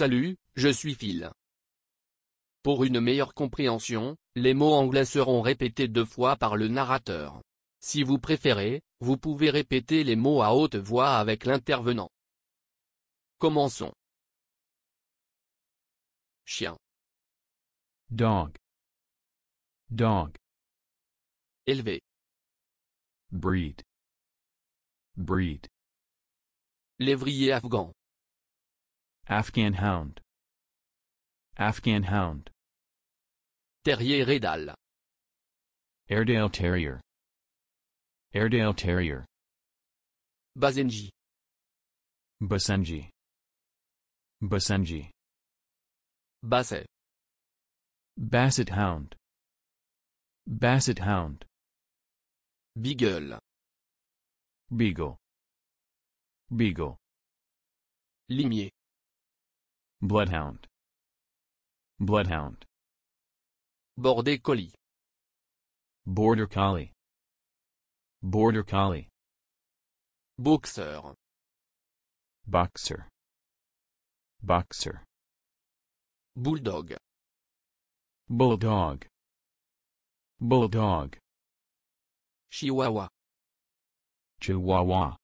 Salut, je suis Phil. Pour une meilleure compréhension, les mots anglais seront répétés deux fois par le narrateur. Si vous préférez, vous pouvez répéter les mots à haute voix avec l'intervenant. Commençons. Chien. Dog. Dog. Élevé. Breed. Breed. Lévrier afghan. Afghan Hound. Afghan Hound. Terrier Redal. Airedale Terrier. Airedale Terrier. Basenji. Basenji. Basenji. Basset. Basset Hound. Basset Hound. Beagle. Beagle. Beagle. Limier. Bloodhound. Bloodhound. Border collie. Border collie. Border collie. Boxer. Boxer. Boxer. Bulldog. Bulldog. Bulldog. Chihuahua. Chihuahua.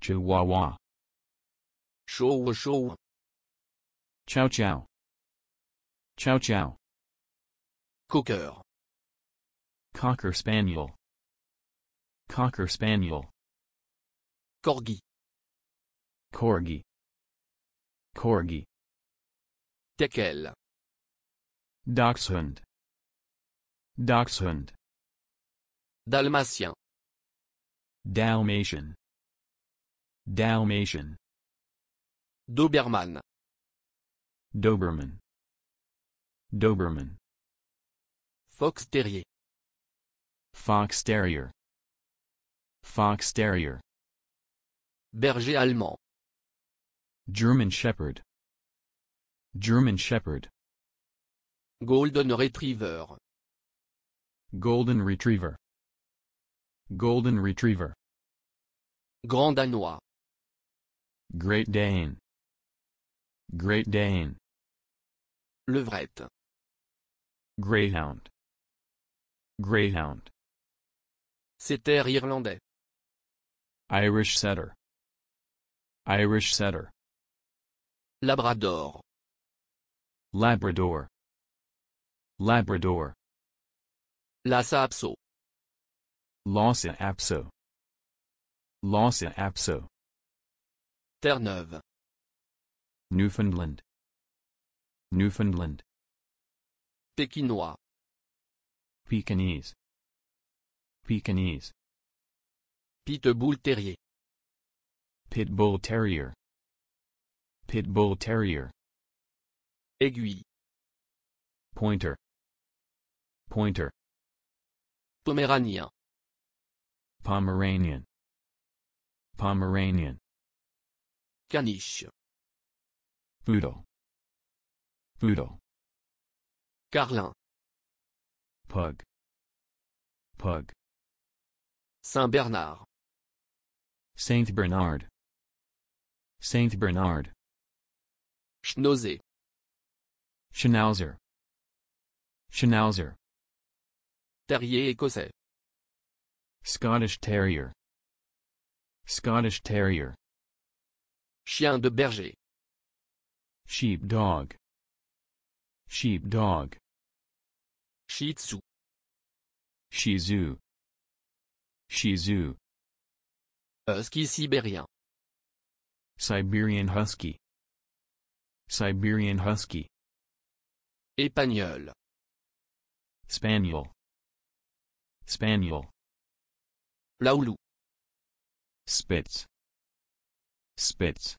Chihuahua. Show show. Ciao ciao. Ciao ciao. Cocker. Cocker Spaniel. Cocker Spaniel. Corgi. Corgi. Corgi. Teckel. Dachshund. Dachshund. Dalmatian. Dalmatian. Dalmatian. Doberman. Doberman. Doberman. Fox Terrier. Fox Terrier. Fox Terrier. Berger allemand. German Shepherd. German Shepherd. Golden Retriever. Golden Retriever. Golden Retriever. Grand Danois. Great Dane. Great Dane. Levrette. Greyhound. Greyhound. Setter irlandais. Irish setter. Irish setter. Labrador. Labrador. Labrador. Lhasa apso. Lhasa apso. Lhasa apso. Terre-Neuve. Newfoundland. Newfoundland. Pékinois. Pekingese. Pekingese. Pitbull terrier. Pitbull terrier. Pitbull terrier. Aiguille. Pointer. Pointer. Pomeranian, Pomeranian. Pomeranian. Caniche. Poodle. Poodle. Carlin. Pug. Pug. Saint Bernard. Saint Bernard. Saint Bernard. Schnauzer. Schnauzer. Schnauzer. Terrier écossais. Scottish Terrier. Scottish Terrier. Chien de berger. Dog. sheepdog Shih Tzu Shizu. Tzu Husky Siberian. Siberian husky Siberian husky Spaniel. Spaniel Spaniel Laoulou Spitz Spitz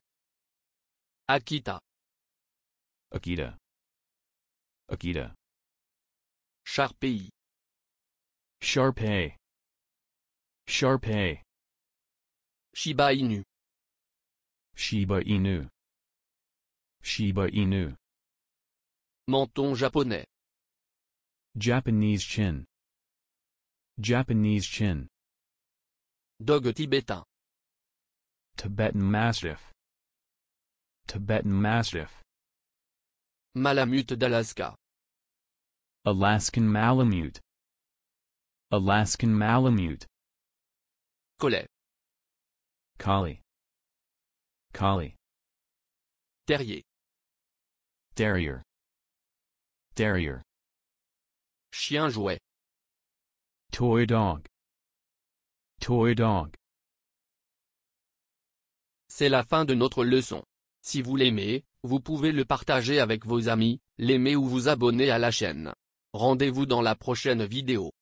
Akita Akita Akita. Sharpie. Sharpay. Sharpay. Shiba Inu. Shiba Inu. Shiba Inu. Menton japonais. Japanese chin. Japanese chin. Dog tibétain. Tibetan Mastiff. Tibetan Mastiff. Malamute d'Alaska. Alaskan Malamute Alaskan Malamute Collet Collie Collie Terrier Terrier Terrier Chien jouet Toy dog Toy dog C'est la fin de notre leçon. Si vous l'aimez, vous pouvez le partager avec vos amis, l'aimer ou vous abonner à la chaîne. Rendez-vous dans la prochaine vidéo.